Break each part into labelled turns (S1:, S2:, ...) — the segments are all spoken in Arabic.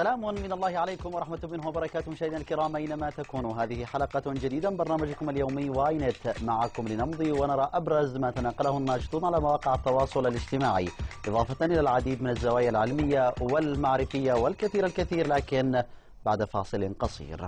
S1: سلام من الله عليكم ورحمة منه وبركاته مشاهدينا الكرام أينما تكونوا هذه حلقة جديدة من برنامجكم اليومي واينت معكم لنمضي ونرى أبرز ما تناقله الناشطون على مواقع التواصل الاجتماعي إضافة إلى العديد من الزوايا العلمية والمعرفية والكثير الكثير لكن بعد فاصل قصير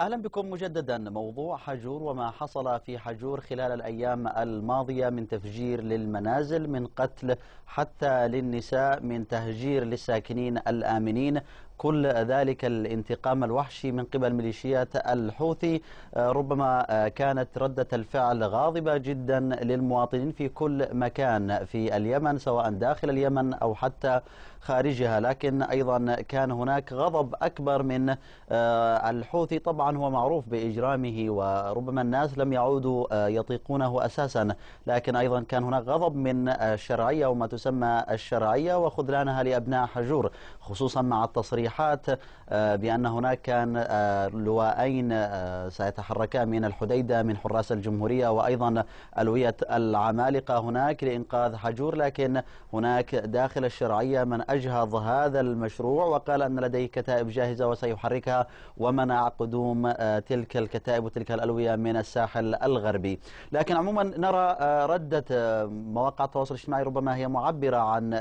S1: أهلا بكم مجددا موضوع حجور وما حصل في حجور خلال الأيام الماضية من تفجير للمنازل من قتل حتى للنساء من تهجير للساكنين الآمنين كل ذلك الانتقام الوحشي من قبل ميليشيات الحوثي آه، ربما آه، كانت ردة الفعل غاضبة جدا للمواطنين في كل مكان في اليمن سواء داخل اليمن أو حتى خارجها لكن أيضا كان هناك غضب أكبر من آه، الحوثي طبعا هو معروف بإجرامه وربما الناس لم يعودوا يطيقونه أساسا لكن أيضا كان هناك غضب من الشرعية وما تسمى الشرعية وخذلانها لأبناء حجور خصوصا مع التصريح تصريحات آه، بأن هناك كان آه، لواءين آه، سيتحركان من الحديدة من حراس الجمهورية وأيضا ألوية العمالقة هناك لإنقاذ حجور لكن هناك داخل الشرعية من أجهض هذا المشروع وقال أن لديه كتائب جاهزة وسيحركها ومنع قدوم تلك الكتائب وتلك الألوية من الساحل الغربي لكن عموما نرى ردة مواقع التواصل الاجتماعي ربما هي معبرة عن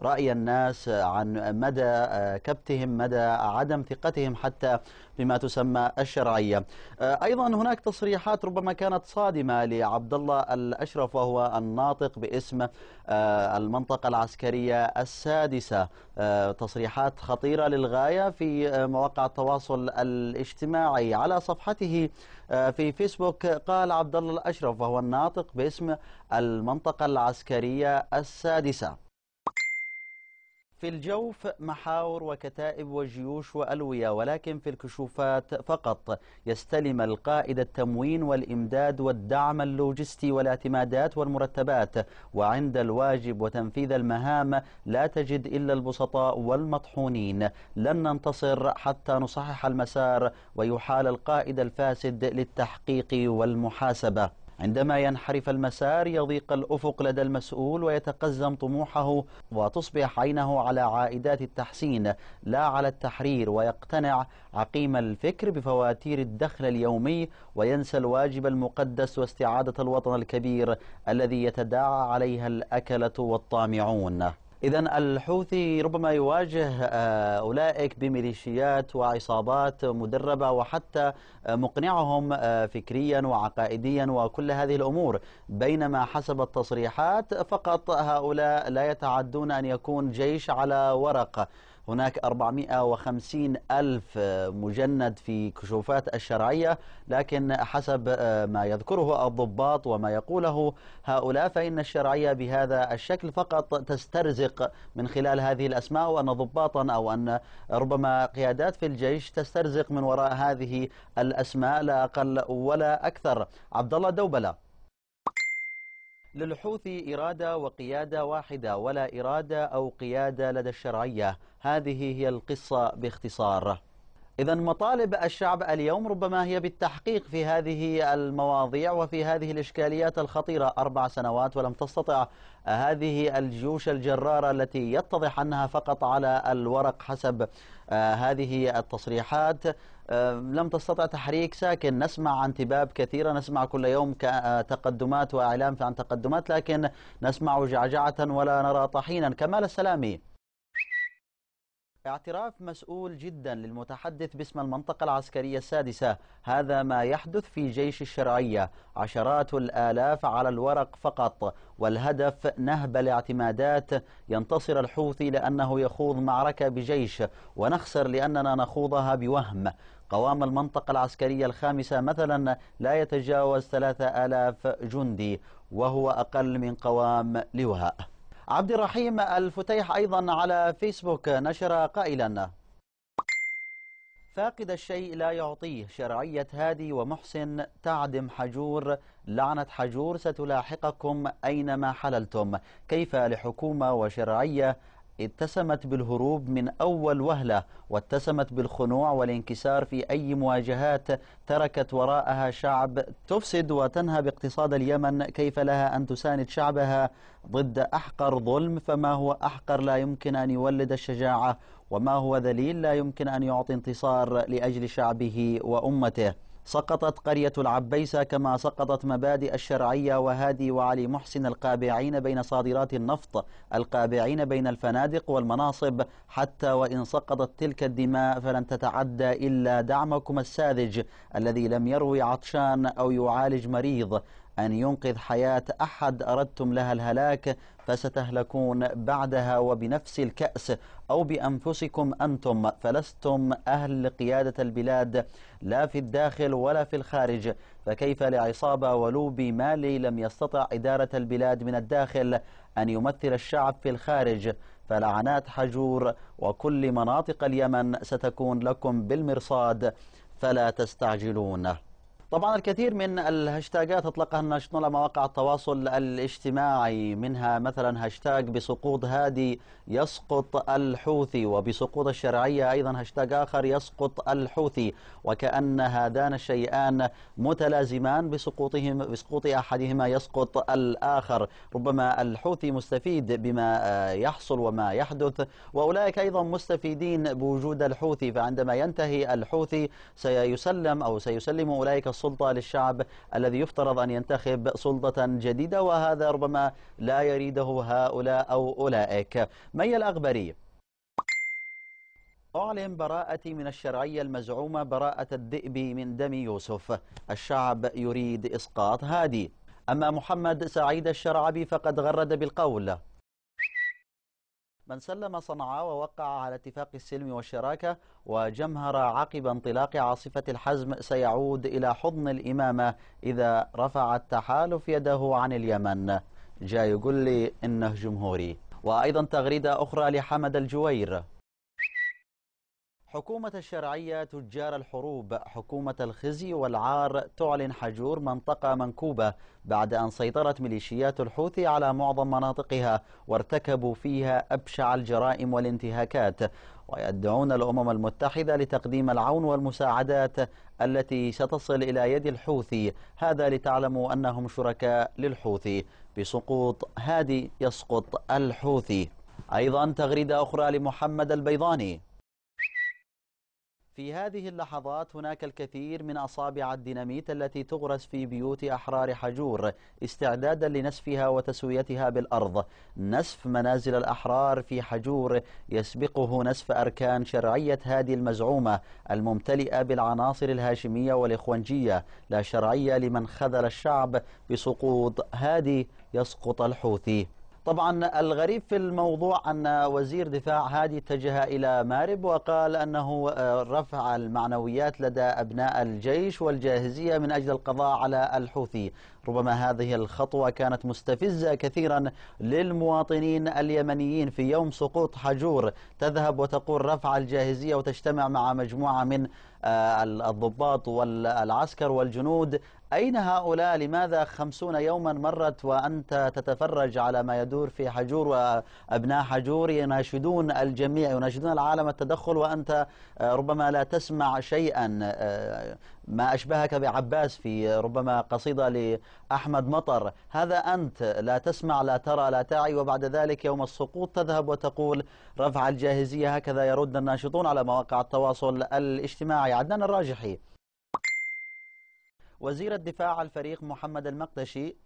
S1: رأي الناس عن مدى كبت وقتهم مدى عدم ثقتهم حتى بما تسمى الشرعية آه، أيضا هناك تصريحات ربما كانت صادمة لعبد الله آه، آه، الأشرف وهو الناطق باسم المنطقة العسكرية السادسة تصريحات خطيرة للغاية في مواقع التواصل الاجتماعي على صفحته في فيسبوك قال عبد الله الأشرف وهو الناطق باسم المنطقة العسكرية السادسة في الجوف محاور وكتائب وجيوش وألوية ولكن في الكشوفات فقط يستلم القائد التموين والإمداد والدعم اللوجستي والاعتمادات والمرتبات وعند الواجب وتنفيذ المهام لا تجد إلا البسطاء والمطحونين لن ننتصر حتى نصحح المسار ويحال القائد الفاسد للتحقيق والمحاسبة عندما ينحرف المسار يضيق الأفق لدى المسؤول ويتقزم طموحه وتصبح عينه على عائدات التحسين لا على التحرير ويقتنع عقيم الفكر بفواتير الدخل اليومي وينسى الواجب المقدس واستعادة الوطن الكبير الذي يتداعى عليها الأكلة والطامعون إذا الحوثي ربما يواجه آه، أولئك بميليشيات وعصابات مدربة وحتى آه، مقنعهم آه، فكريا وعقائديا وكل هذه الأمور بينما حسب التصريحات فقط هؤلاء لا يتعدون أن يكون جيش على ورق هناك 450 ألف مجند في كشوفات الشرعية لكن حسب آه، ما يذكره الضباط وما يقوله هؤلاء فإن الشرعية بهذا الشكل فقط تسترزق من خلال هذه الأسماء وأن ضباطا أو أن ربما قيادات في الجيش تسترزق من وراء هذه الأسماء لا أقل ولا أكثر عبد الله دوبله للحوثي إرادة وقيادة واحدة ولا إرادة أو قيادة لدى الشرعية هذه هي القصة باختصار إذا مطالب الشعب اليوم ربما هي بالتحقيق في هذه المواضيع وفي هذه الإشكاليات الخطيرة أربع سنوات ولم تستطع هذه الجيوش الجرارة التي يتضح أنها فقط على الورق حسب آه، هذه التصريحات لم تستطع تحريك ساكن نسمع عن تباب كثيرة نسمع كل يوم آه، تقدمات وإعلام عن تقدمات لكن نسمع جعجعة ولا نرى طحينا كمال السلامي اعتراف مسؤول جدا للمتحدث باسم المنطقة العسكرية السادسة هذا ما يحدث في جيش الشرعية عشرات الآلاف على الورق فقط والهدف نهب الاعتمادات ينتصر الحوثي لأنه يخوض معركة بجيش ونخسر لأننا نخوضها بوهم قوام المنطقة العسكرية الخامسة مثلا لا يتجاوز 3000 جندي وهو أقل من قوام لواء عبد الرحيم الفتيح أيضا على فيسبوك نشر قائلا فاقد الشيء لا يعطيه شرعية هادي ومحسن تعدم حجور لعنة حجور ستلاحقكم أينما حللتم كيف لحكومة وشرعية اتسمت بالهروب من أول وهلة واتسمت بالخنوع والانكسار في أي مواجهات تركت وراءها شعب تفسد وتنهب باقتصاد اليمن كيف لها أن تساند شعبها ضد أحقر ظلم فما هو أحقر لا يمكن أن يولد الشجاعة وما هو ذليل لا يمكن أن يعطي انتصار لأجل شعبه وأمته سقطت قرية العبيسة كما سقطت مبادئ الشرعية وهادي وعلي محسن القابعين بين صادرات النفط القابعين بين الفنادق والمناصب حتى وإن سقطت تلك الدماء فلن تتعدى إلا دعمكم الساذج الذي لم يروي عطشان أو يعالج مريض أن ينقذ حياة أحد أردتم لها الهلاك فستهلكون بعدها وبنفس الكأس أو بأنفسكم أنتم فلستم أهل قيادة البلاد لا في الداخل ولا في الخارج فكيف لعصابة ولوبي مالي لم يستطع إدارة البلاد من الداخل أن يمثل الشعب في الخارج فلعنات حجور وكل مناطق اليمن ستكون لكم بالمرصاد فلا تستعجلونه طبعا الكثير من الهاشتاجات اطلقها الناشطون على مواقع التواصل الاجتماعي منها مثلا هاشتاج بسقوط هادي يسقط الحوثي وبسقوط الشرعيه ايضا هاشتاج اخر يسقط الحوثي وكان هذان الشيئان متلازمان بسقوطهم بسقوط احدهما يسقط الاخر ربما الحوثي مستفيد بما آه، يحصل وما يحدث واولئك ايضا مستفيدين بوجود الحوثي فعندما ينتهي الحوثي سيسلم او سيسلم اولئك السلطة للشعب الذي يفترض أن ينتخب سلطة جديدة وهذا ربما لا يريده هؤلاء أو أولئك مي الأغبري أعلن براءتي من الشرعية المزعومة براءة الذئب من دم يوسف الشعب يريد إسقاط هادي أما محمد سعيد الشرعبي فقد غرد بالقول من سلم صنعاء ووقع على اتفاق السلم والشراكة وجمهر عقب انطلاق عاصفة الحزم سيعود إلى حضن الإمامة إذا رفع التحالف يده عن اليمن جاي يقول لي إنه جمهوري وأيضا تغريدة أخرى لحمد الجوير حكومة الشرعية تجار الحروب حكومة الخزي والعار تعلن حجور منطقة منكوبة بعد أن سيطرت ميليشيات الحوثي على معظم مناطقها وارتكبوا فيها أبشع الجرائم والانتهاكات ويدعون الأمم المتحدة لتقديم العون والمساعدات التي ستصل إلى يد الحوثي هذا لتعلموا أنهم شركاء للحوثي بسقوط هادي يسقط الحوثي أيضا تغريدة أخرى لمحمد البيضاني في هذه اللحظات هناك الكثير من أصابع الديناميت التي تغرس في بيوت أحرار حجور استعدادا لنسفها وتسويتها بالأرض نسف منازل الأحرار في حجور يسبقه نسف أركان شرعية هذه المزعومة الممتلئة بالعناصر الهاشمية والإخوانجية لا شرعية لمن خذل الشعب بسقوط هادي يسقط الحوثي طبعا الغريب في الموضوع أن وزير دفاع هادي اتجه إلى مارب وقال أنه آه، رفع المعنويات لدى أبناء الجيش والجاهزية من أجل القضاء على الحوثي ربما هذه الخطوة كانت مستفزة كثيرا للمواطنين اليمنيين في يوم سقوط حجور تذهب وتقول رفع الجاهزية وتجتمع مع مجموعة من آه، الضباط والعسكر والجنود أين هؤلاء لماذا خمسون يوما مرت وأنت تتفرج على ما يدور في حجور وأبناء حجور يناشدون الجميع يناشدون العالم التدخل وأنت آه، ربما لا تسمع شيئا آه، ما أشبهك بعباس في ربما قصيدة لأحمد مطر هذا أنت لا تسمع لا ترى لا تعي وبعد ذلك يوم السقوط تذهب وتقول رفع الجاهزية هكذا يرد الناشطون على مواقع التواصل الاجتماعي عدنان الراجحي وزير الدفاع الفريق محمد المقدشي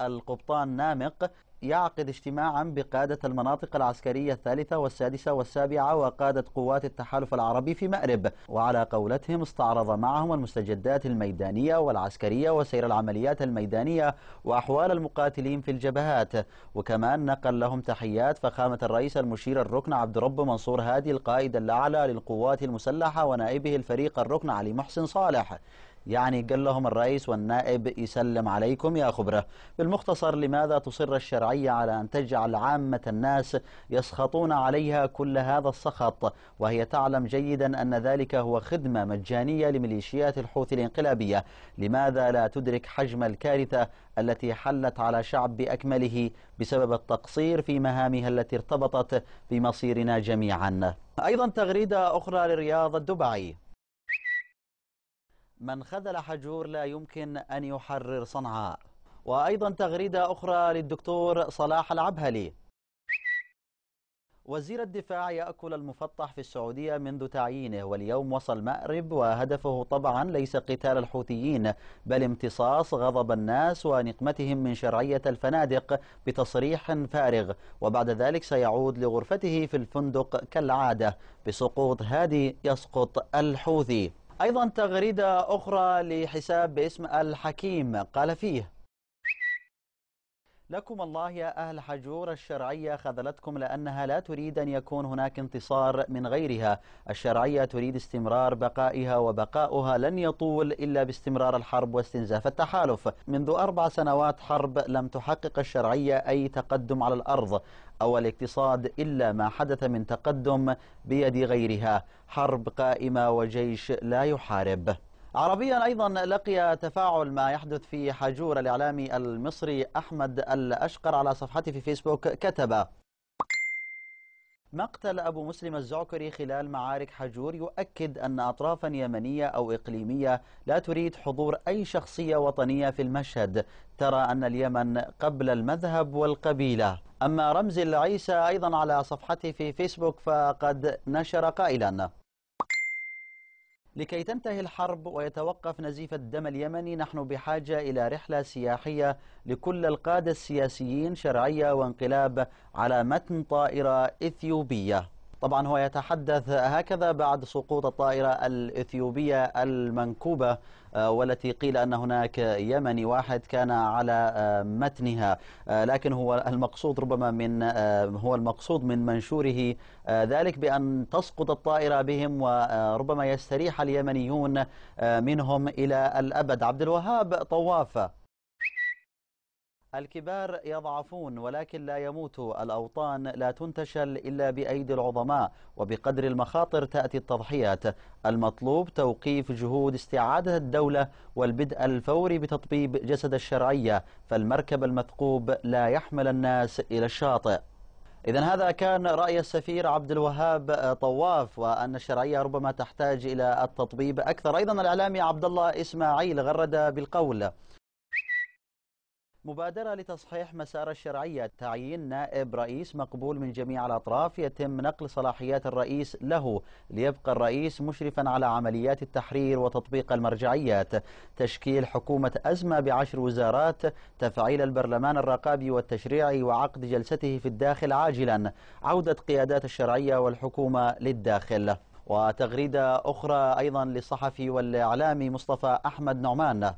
S1: القبطان نامق يعقد اجتماعا بقادة المناطق العسكرية الثالثة والسادسة والسابعة وقادة قوات التحالف العربي في مأرب وعلى قولتهم استعرض معهم المستجدات الميدانية والعسكرية وسير العمليات الميدانية وأحوال المقاتلين في الجبهات وكمان نقل لهم تحيات فخامة الرئيس المشير الركن عبد رب منصور هادي القائد الأعلى للقوات المسلحة ونائبه الفريق الركن علي محسن صالح يعني قال لهم الرئيس والنائب يسلم عليكم يا خبرة بالمختصر لماذا تصر الشرعية على أن تجعل عامة الناس يسخطون عليها كل هذا السخط وهي تعلم جيدا أن ذلك هو خدمة مجانية لميليشيات الحوثي الانقلابية لماذا لا تدرك حجم الكارثة التي حلت على شعب بأكمله بسبب التقصير في مهامها التي ارتبطت بمصيرنا جميعا أيضا تغريدة أخرى لرياض الدبعي من خذل حجور لا يمكن أن يحرر صنعاء وأيضا تغريدة أخرى للدكتور صلاح العبهلي وزير الدفاع يأكل المفطح في السعودية منذ تعيينه واليوم وصل مأرب وهدفه طبعا ليس قتال الحوثيين بل امتصاص غضب الناس ونقمتهم من شرعية الفنادق بتصريح فارغ وبعد ذلك سيعود لغرفته في الفندق كالعادة بسقوط هادي يسقط الحوثي أيضا تغريدة أخرى لحساب باسم الحكيم قال فيه لكم الله يا أهل حجور الشرعية خذلتكم لأنها لا تريد أن يكون هناك انتصار من غيرها الشرعية تريد استمرار بقائها وبقاؤها لن يطول إلا باستمرار الحرب واستنزاف التحالف منذ أربع سنوات حرب لم تحقق الشرعية أي تقدم على الأرض أو الاقتصاد إلا ما حدث من تقدم بيد غيرها حرب قائمة وجيش لا يحارب عربيا أيضا لقي تفاعل ما يحدث في حجور الإعلامي المصري أحمد الأشقر على صفحته في فيسبوك كتب مقتل أبو مسلم الزعكري خلال معارك حجور يؤكد أن أطرافا يمنية أو إقليمية لا تريد حضور أي شخصية وطنية في المشهد ترى أن اليمن قبل المذهب والقبيلة أما رمز العيسى أيضا على صفحته في فيسبوك فقد نشر قائلا لكي تنتهي الحرب ويتوقف نزيف الدم اليمني نحن بحاجة إلى رحلة سياحية لكل القادة السياسيين شرعية وانقلاب على متن طائرة إثيوبية طبعا هو يتحدث هكذا بعد سقوط الطائرة الإثيوبية المنكوبة آه، والتي قيل أن هناك يمني واحد كان على آه، متنها آه، لكن هو المقصود ربما من هو المقصود من منشوره ذلك بأن تسقط الطائرة بهم وربما يستريح اليمنيون منهم إلى الأبد عبد الوهاب طوافة الكبار يضعفون ولكن لا يموتوا الأوطان لا تنتشل إلا بأيدي العظماء وبقدر المخاطر تأتي التضحيات المطلوب توقيف جهود استعادة الدولة والبدء الفوري بتطبيب جسد الشرعية فالمركب المثقوب لا يحمل الناس إلى الشاطئ إذا هذا كان رأي السفير عبد الوهاب آه، طواف وأن الشرعية ربما تحتاج إلى التطبيب أكثر أيضا الإعلامي عبد الله إسماعيل غرد بالقول مبادرة لتصحيح مسار الشرعية تعيين نائب رئيس مقبول من جميع الأطراف يتم نقل صلاحيات الرئيس له ليبقى الرئيس مشرفا على عمليات التحرير وتطبيق المرجعيات تشكيل حكومة أزمة بعشر وزارات تفعيل البرلمان الرقابي والتشريعي وعقد جلسته في الداخل عاجلا عودة قيادات الشرعية والحكومة للداخل وتغريدة أخرى أيضا للصحفي والإعلامي مصطفى أحمد نعمان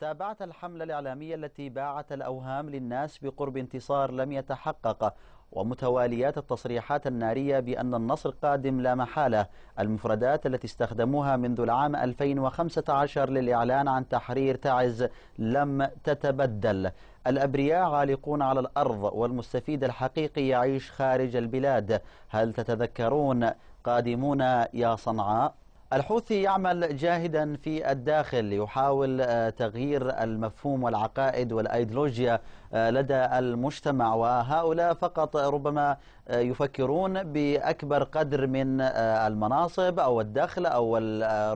S1: تابعت الحملة الإعلامية التي باعت الأوهام للناس بقرب انتصار لم يتحقق ومتواليات التصريحات النارية بأن النصر قادم لا محالة المفردات التي استخدموها منذ العام 2015 للإعلان عن تحرير تعز لم تتبدل الأبرياء عالقون على الأرض والمستفيد الحقيقي يعيش خارج البلاد هل تتذكرون قادمون يا صنعاء الحوثي يعمل جاهدا في الداخل يحاول آه، تغيير المفهوم والعقائد والايديولوجيا آه، لدى المجتمع وهؤلاء فقط ربما آه، يفكرون باكبر قدر من المناصب او الدخل او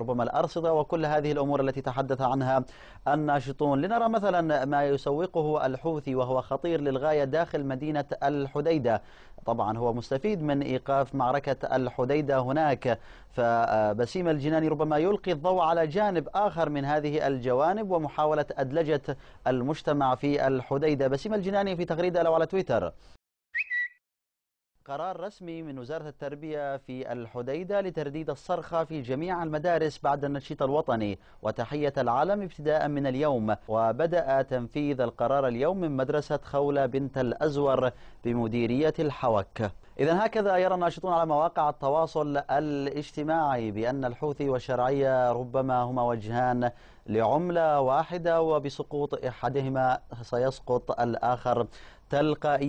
S1: ربما الارصده وكل هذه الامور التي تحدث عنها الناشطون لنرى مثلا ما يسوقه الحوثي وهو خطير للغايه داخل مدينه الحديده طبعا هو مستفيد من إيقاف معركة الحديدة هناك فبسيم الجناني ربما يلقي الضوء على جانب آخر من هذه الجوانب ومحاولة أدلجة المجتمع في الحديدة بسيم الجناني في تغريدة له على تويتر قرار رسمي من وزارة التربية في الحديدة لترديد الصرخة في جميع المدارس بعد النشيط الوطني وتحية العالم ابتداء من اليوم وبدأ تنفيذ القرار اليوم من مدرسة خولة بنت الأزور بمديرية الحوك إذا هكذا يرى الناشطون على مواقع التواصل الاجتماعي بأن الحوثي والشرعية ربما هما وجهان لعملة واحدة وبسقوط إحدهما سيسقط الآخر تلقائيا